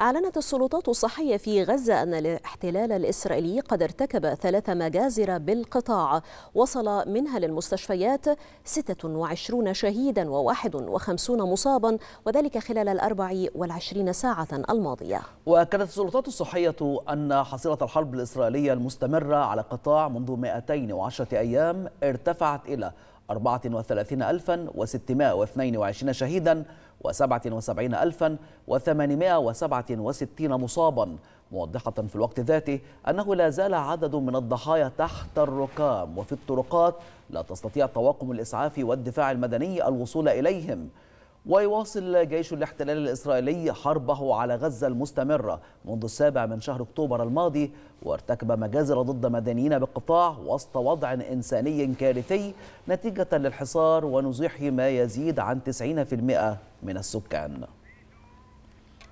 أعلنت السلطات الصحية في غزة أن الاحتلال الإسرائيلي قد ارتكب ثلاث مجازر بالقطاع وصل منها للمستشفيات 26 شهيدا و51 مصابا وذلك خلال الأربع والعشرين ساعة الماضية وأكدت السلطات الصحية أن حصيلة الحرب الإسرائيلية المستمرة على قطاع منذ 210 أيام ارتفعت إلى 34622 شهيدا و77867 مصابا موضحة في الوقت ذاته أنه لا زال عدد من الضحايا تحت الركام وفي الطرقات لا تستطيع طواقم الإسعاف والدفاع المدني الوصول إليهم ويواصل جيش الاحتلال الإسرائيلي حربه على غزة المستمرة منذ السابع من شهر أكتوبر الماضي وارتكب مجازر ضد مدنيين بالقطاع وسط وضع إنساني كارثي نتيجة للحصار ونزوح ما يزيد عن 90% من السكان